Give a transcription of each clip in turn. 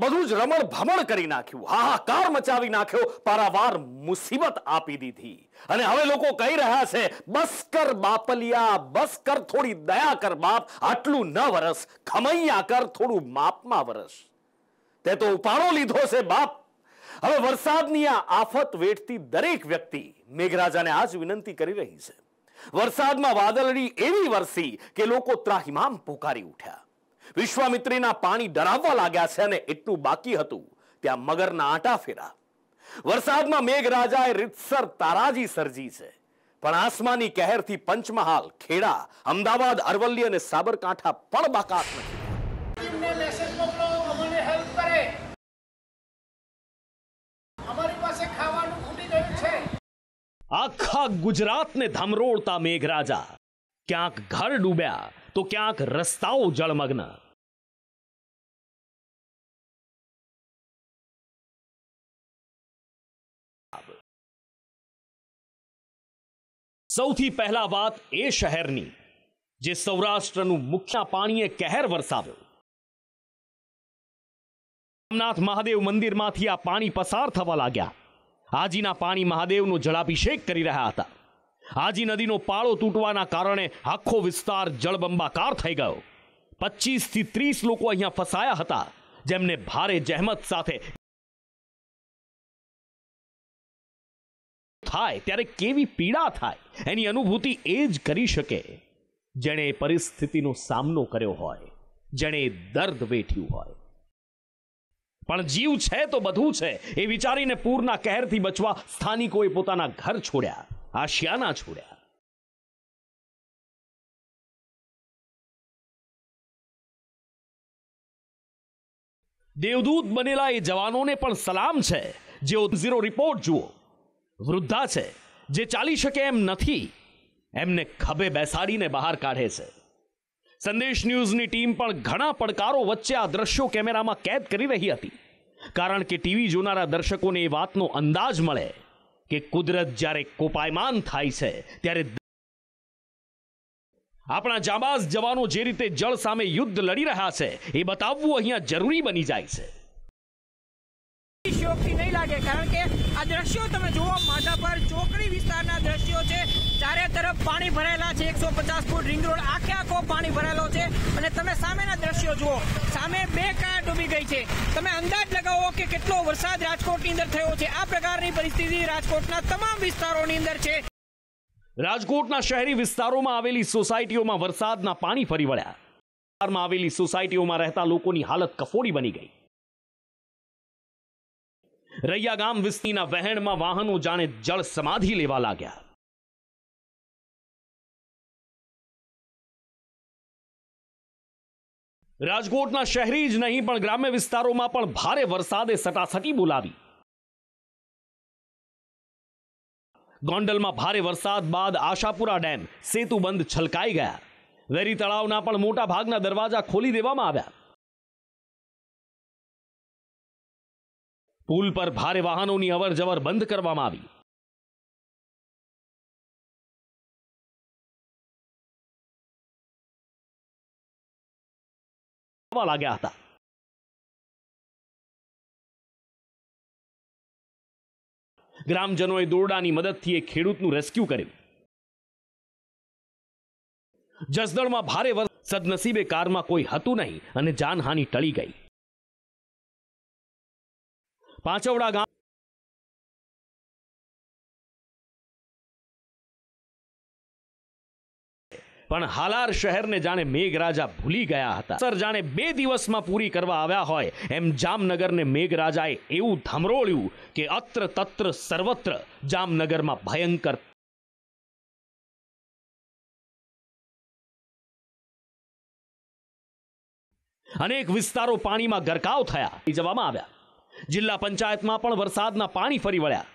બધું જ રમણ ભમણ કરી નાખ્યું હાહાકાર મચાવી નાખ્યો પારાવાર મુસીબત આપી દીધી અને હવે લોકો કહી રહ્યા છે બસ કર બાપલિયા બસ કર થોડી દયા કર બાપ આટલું ન વરસ ખમૈયા કર થોડું માપમાં વરસ તે તો ઉપાડો લીધો છે બાપ હવે વરસાદની આ આફત વેઠતી દરેક વ્યક્તિ મેઘરાજાને આ જ વિનંતી કરી રહી છે વરસાદમાં વાદળડી એવી વરસી કે લોકો ત્રાહિમામ પોકારી ઉઠ્યા વિશ્વામિત્રીના પાણી ડરાવવા લાગ્યા છે અને એટલું બાકી હતું ત્યાં મગરના આટા ફેરા વરસાદમાં મેઘરાજાએ રીતસર તારાજી સર્જી છે પણ આસમાની કહેરથી પંચમહાલ ખેડા અમદાવાદ અરવલ્લી અને સાબરકાંઠા પણ બાકાત નથી આખા ગુજરાતને ધમરોળતા મેઘરાજા ક્યાંક ઘર ડૂબ્યા તો ક્યાંક રસ્તાઓ જળમગ્ન સૌથી પહેલા વાત એ શહેરની જે સૌરાષ્ટ્રનું મુખ્ય પાણીએ કહેર વરસાવ્યો રામનાથ મહાદેવ મંદિરમાંથી આ પાણી પસાર થવા લાગ્યા હાજીના પાણી મહાદેવનો જળાભિષેક કરી રહ્યા હતા હાજી નદીનો પાળો તૂટવાના કારણે આખો વિસ્તાર જળબંબાકાર થઈ ગયો પચીસથી ત્રીસ લોકો અહીંયા ફસાયા હતા જેમને ભારે જહેમત સાથે થાય ત્યારે કેવી પીડા થાય એની અનુભૂતિ એ જ કરી શકે જેણે પરિસ્થિતિનો સામનો કર્યો હોય જેણે દર્દ વેઠ્યું હોય પણ જીવ છે તો બધું છે એ વિચારીને પૂરના કહેરથી બચવા સ્થાનિકોએ પોતાના ઘર છોડ્યા આશિયાના છોડ્યા દેવદૂત બનેલા એ જવાનોને પણ સલામ છે જેઓ ઝીરો રિપોર્ટ જુઓ વૃદ્ધા છે જે ચાલી શકે એમ નથી એમને ખભે બેસાડીને બહાર કાઢે છે સંદેશ ન્યૂઝની ટીમ પણ ઘણા પડકારો વચ્ચે આ દ્રશ્યો કેમેરામાં કેદ કરી રહી હતી કારણ કે ટીવી જોનારા દર્શકોને એ વાતનો અંદાજ મળે કે કુદરત જ્યારે કોપાયમાન થાય છે ત્યારે આપણા જાબાઝ જવાનો જે રીતે જળ સામે યુદ્ધ લડી રહ્યા છે એ બતાવવું અહીંયા જરૂરી બની જાય છે લાગે કારણ કે આ દ્રશ્યો તમે જુઓ માધાપર ચોકડી વિસ્તારના દ્રશ્યો છે ચારે તરફ પાણી ભરાયેલા છે એકસો પચાસ ફૂટ રિંગ રોડ આખે આખો પાણી ભરાયેલો છે અને તમે સામેના દ્રશ્યો જુઓ સામે બે કાર ડૂબી ગઈ છે તમે અંદાજ લગાવો કે કેટલો વરસાદ રાજકોટની અંદર થયો છે આ પ્રકારની પરિસ્થિતિ રાજકોટના તમામ વિસ્તારોની અંદર છે રાજકોટના શહેરી વિસ્તારોમાં આવેલી સોસાયટીઓમાં વરસાદના પાણી ફરી વળ્યા આવેલી સોસાયટીઓમાં રહેતા લોકોની હાલત કફોડી બની ગઈ રૈયા ગામ વિસ્તીના વહેણમાં વાહનો જાણે જળ સમાધિ લેવા લાગ્યા રાજકોટના શહેરી જ નહીં પણ ગ્રામ્ય વિસ્તારોમાં પણ ભારે વરસાદે સટાસટી બોલાવી ગોંડલમાં ભારે વરસાદ બાદ આશાપુરા ડેમ સેતુ બંધ છલકાઈ ગયા વેરી તળાવના પણ મોટા ભાગના દરવાજા ખોલી દેવામાં આવ્યા પુલ પર ભારે વાહનોની અવર જવર બંધ કરવામાં આવી લાગ્યા હતા ગ્રામજનોએ દોરડાની મદદથી એ ખેડૂતનું રેસ્ક્યુ કર્યું જસદણમાં ભારે વરસાદ સદનસીબે કારમાં કોઈ હતું નહીં અને જાનહાની ટળી ગઈ પાંચવડા ગામ પણ હાલાર શહેરને જાણે મેઘરાજા ભૂલી ગયા હતા સર જાણે બે દિવસમાં પૂરી કરવા આવ્યા હોય એમ જામનગરને મેઘરાજાએ એવું ધમરોળ્યું કે અત્ર તત્ર સર્વત્ર જામનગરમાં ભયંકર અનેક વિસ્તારો પાણીમાં ગરકાવ થયા જવામાં આવ્યા જિલ્લા પંચાયતમાં પણ વરસાદના પાણી ફરી વળ્યા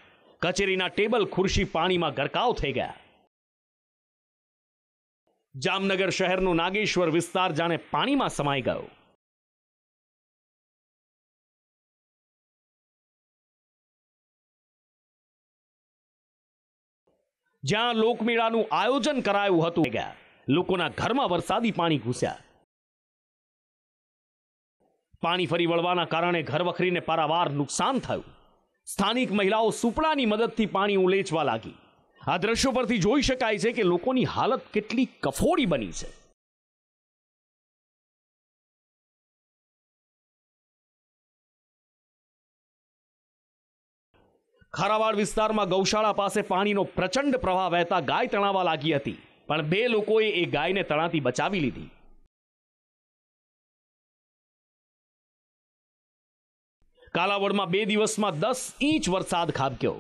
કચેરીના ટેબલ ખુરશી પાણીમાં ગરકાવ થઈ ગયા જામનગર શહેરનો નાગેશ્વર વિસ્તાર જાણે પાણીમાં સમાઈ ગયો જ્યાં લોકમેળાનું આયોજન કરાયું હતું ગયા લોકોના ઘરમાં વરસાદી પાણી ઘૂસ્યા પાણી ફરી વળવાના કારણે ઘર વખરીને પારાવાર નુકસાન થયું સ્થાનિક મહિલાઓ સુપડાની મદદથી પાણી ઉલેચવા લાગી આ દ્રશ્યો પરથી જોઈ શકાય છે કે લોકોની હાલત કેટલી કફોડી બની છે ખારાવાડ વિસ્તારમાં ગૌશાળા પાસે પાણીનો પ્રચંડ પ્રવાહ વહેતા ગાય તણાવા લાગી હતી પણ બે લોકોએ એ ગાયને તણાતી બચાવી લીધી કાલાવડમાં બે દિવસમાં દસ ઇંચ વરસાદ ખાબક્યો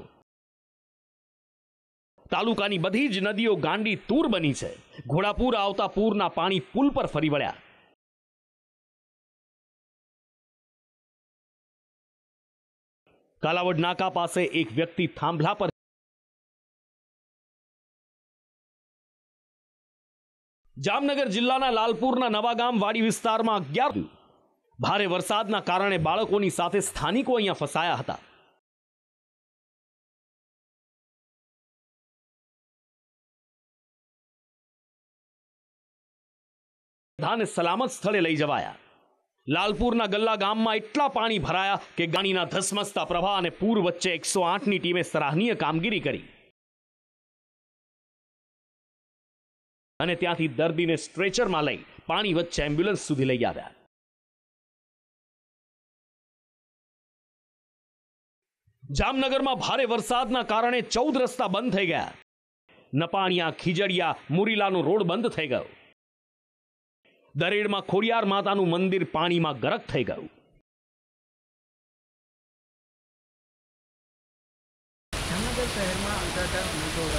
તાલુકાની બધી જ નદીઓ ગાંડી તૂર બની છે ઘોડાપુર આવતા પૂરના પાણી પુલ પર ફરી વળ્યા કાલાવડ નાકા પાસે એક વ્યક્તિ થાંભલા પર જામનગર જિલ્લાના લાલપુરના નવાગામ વાડી વિસ્તારમાં અગિયાર ભારે વરસાદના કારણે બાળકોની સાથે સ્થાનિકો અહીંયા ફસાયા હતા બધાને સલામત સ્થળે લઈ જવાયા લાલપુરના ગલ્લા ગામમાં એટલા પાણી ભરાયા કે ગાણીના ધસમસતા પ્રવાહ અને પૂર વચ્ચે એકસો આઠની ટીમે સરાહનીય કામગીરી કરી અને ત્યાંથી દર્દીને સ્ટ્રેચરમાં લઈ પાણી વચ્ચે એમ્બ્યુલન્સ સુધી લઈ આવ્યા જામનગરમાં ભારે વરસાદના કારણે ચૌદ રસ્તા બંધ થઈ ગયા નપાણિયા ખીજડિયા મુરીલાનો રોડ બંધ થઈ ગયો દરેડમાં ખોડિયાર માતાનું મંદિર પાણીમાં ગરક થઈ ગયું જામનગર શહેરમાં અંતર્ગત મોટો જેટલો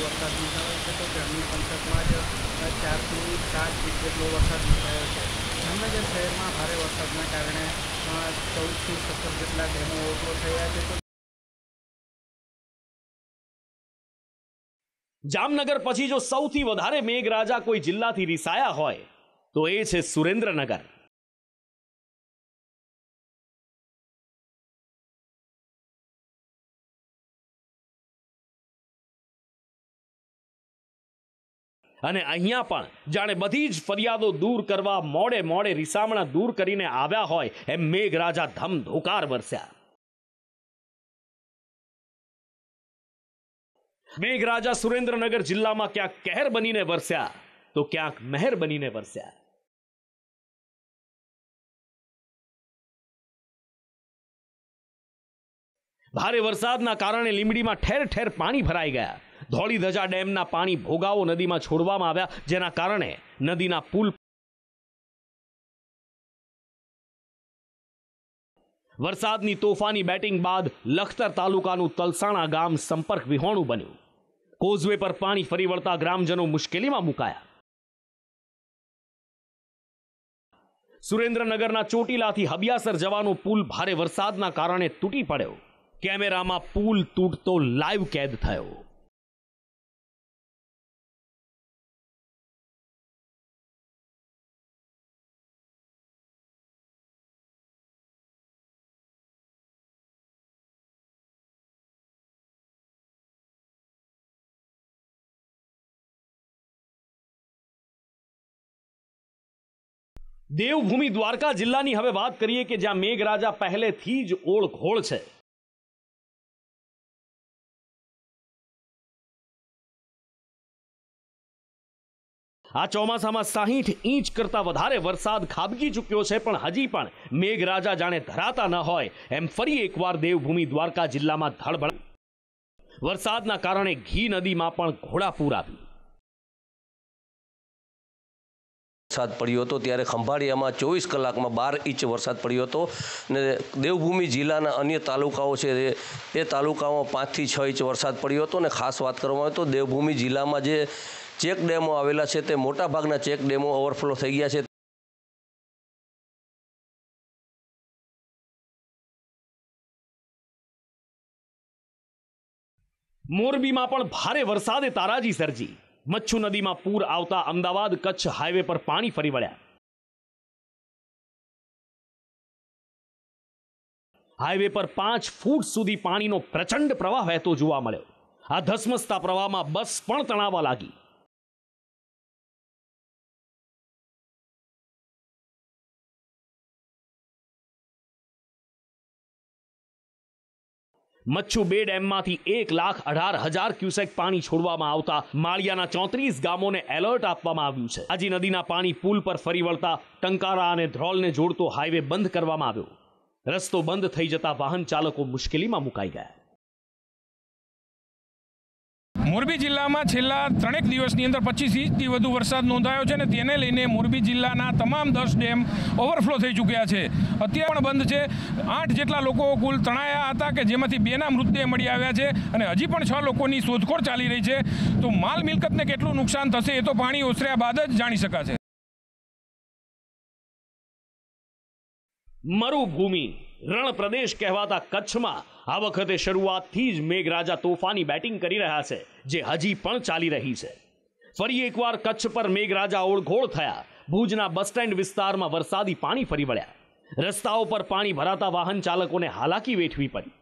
વરસાદ નોંધાયો છે તો ગ્રામીણ પંથકમાં જ ચારથી સાત ફીટ જેટલો વરસાદ નોંધાયો છે જામનગર શહેરમાં ભારે વરસાદના કારણે જામનગર પછી જો સૌથી વધારે મેઘરાજા કોઈ જિલ્લાથી રિસાયા હોય તો એ છે સુરેન્દ્રનગર અને અહીંયા પણ જાણે બધી જ ફરિયાદો દૂર કરવા મોડે મોડે રિસામણા દૂર કરીને આવ્યા હોય એમ મેઘરાજા ધમધોકાર વરસ્યા મેઘરાજા સુરેન્દ્રનગર જિલ્લામાં ક્યાંક કહેર બનીને વરસ્યા તો ક્યાંક મહેર બનીને વરસ્યા ભારે વરસાદના કારણે લીમડીમાં ઠેર ઠેર પાણી ભરાઈ ગયા ધોળીધજા ડેમના પાણી ભોગાવો નદીમાં છોડવામાં આવ્યા જેના કારણે નદીના પુલ વરસાદની તોફાની બેટિંગ બાદ લખતર તાલુકાનું તલસાણા ગામ સંપર્ક વિહોણું બન્યું કોઝવે પર પાણી ફરી વળતા ગ્રામજનો મુશ્કેલીમાં મુકાયા સુરેન્દ્રનગરના ચોટીલાથી હબિયાસર જવાનો પુલ ભારે વરસાદના કારણે તૂટી પડ્યો કેમેરામાં પુલ તૂટતો લાઈવ કેદ થયો દેવભૂમિ દ્વારકા જિલ્લાની હવે વાત કરીએ કે જ્યાં મેઘરાજા પહેલેથી જ ઓળખોળ છે આ ચોમાસામાં સાહીઠ ઇંચ કરતા વધારે વરસાદ ખાબકી ચૂક્યો છે પણ હજી પણ મેઘરાજા જાણે ધરાતા ન હોય એમ ફરી એકવાર દેવભૂમિ દ્વારકા જિલ્લામાં ધડબડ વરસાદના કારણે ઘી નદીમાં પણ ઘોડાપૂર આવ્યું વરસાદ પડ્યો હતો ત્યારે ખંભાળિયામાં ચોવીસ કલાકમાં બાર ઇંચ વરસાદ પડ્યો હતો ને દેવભૂમિ જિલ્લાના અન્ય તાલુકાઓ છે તે તાલુકાઓમાં પાંચથી છ ઇંચ વરસાદ પડ્યો હતો અને ખાસ વાત કરવામાં આવે તો દેવભૂમિ જિલ્લામાં જે ચેક ડેમો આવેલા છે તે મોટાભાગના ચેક ડેમો ઓવરફ્લો થઈ ગયા છે મોરબીમાં પણ ભારે વરસાદે તારાજી સર્જી મચ્છુ નદીમાં પૂર આવતા અમદાવાદ કચ્છ હાઈવે પર પાણી ફરી વળ્યા હાઈવે પર પાંચ ફૂટ સુધી પાણીનો પ્રચંડ પ્રવાહ વહેતો જોવા મળ્યો આ ધસમસતા પ્રવાહમાં બસ પણ તણાવવા લાગી મચ્છુ બે ડેમમાંથી એક લાખ અઢાર હજાર ક્યુસેક પાણી છોડવામાં આવતા માળિયાના ચોત્રીસ ગામોને એલર્ટ આપવામાં આવ્યું છે આજી નદીના પાણી પુલ પર ફરી વળતા ટંકારા અને ધ્રોલને જોડતો હાઈવે બંધ કરવામાં આવ્યો રસ્તો બંધ થઈ જતા વાહન ચાલકો મુશ્કેલીમાં મુકાઈ ગયા મોરબી જિલ્લામાં છેલ્લા ત્રણેક દિવસની અંદર પચીસ ઇંચથી વધુ વરસાદ નોંધાયો છે અને તેને લઈને મોરબી જિલ્લાના તમામ દસ ડેમ ઓવરફ્લો થઈ ચૂક્યા છે અત્યારે પણ બંધ છે આઠ જેટલા લોકો કુલ તણાયા હતા કે જેમાંથી બેના મૃતદેહ મળી આવ્યા છે અને હજી પણ છ લોકોની શોધખોળ ચાલી રહી છે તો માલ મિલકતને કેટલું નુકસાન થશે એ તો પાણી ઓસર્યા બાદ જ જાણી શકાશે મરુભૂમિ રણ પ્રદેશ કહેવાતા કચ્છમાં આ વખતે શરૂઆતથી જ મેઘરાજા તોફાની બેટિંગ કરી રહ્યા છે જે હજી પણ ચાલી રહી છે ફરી એકવાર કચ્છ પર મેઘરાજા ઓળઘોળ થયા ભુજના બસ સ્ટેન્ડ વિસ્તારમાં વરસાદી પાણી ફરી વળ્યા રસ્તાઓ પર પાણી ભરાતા વાહન ચાલકોને હાલાકી વેઠવી પડી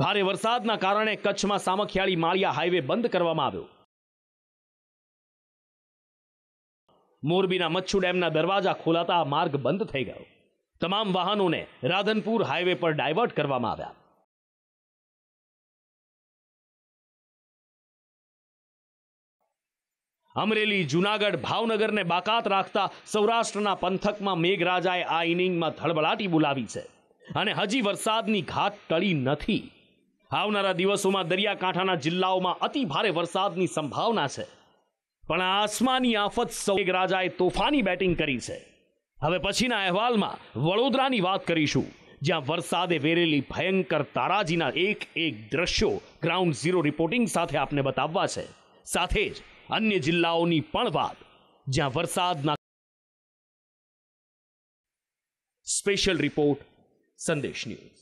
ભારે વરસાદના કારણે કચ્છમાં સામખિયાળી માળિયા હાઈવે બંધ કરવામાં આવ્યો મોરબીના મચ્છુ ડેમના દરવાજા ખોલાતા આ માર્ગ બંધ થઈ ગયો તમામ વાહનોને રાધનપુર હાઈવે પર ડાયવર્ટ કરવામાં આવ્યા અમરેલી જુનાગઢ ભાવનગરને બાકાત રાખતા સૌરાષ્ટ્રના પંથકમાં મેઘરાજાએ આ ઇનિંગમાં ધડબડાટી બોલાવી છે અને હજી વરસાદની ઘાટ ટળી નથી આવનારા દિવસોમાં દરિયાકાંઠાના જિલ્લાઓમાં અતિ ભારે વરસાદની સંભાવના છે પણ આસમાની આફત સૌગ રાજાએ તોફાની બેટિંગ કરી છે હવે પછીના અહેવાલમાં વડોદરાની વાત કરીશું જ્યાં વરસાદે વેરેલી ભયંકર તારાજીના એક એક દ્રશ્યો ગ્રાઉન્ડ ઝીરો રિપોર્ટિંગ સાથે આપને બતાવવા છે સાથે જ અન્ય જિલ્લાઓની પણ વાત જ્યાં વરસાદના સ્પેશિયલ રિપોર્ટ સંદેશ ન્યૂઝ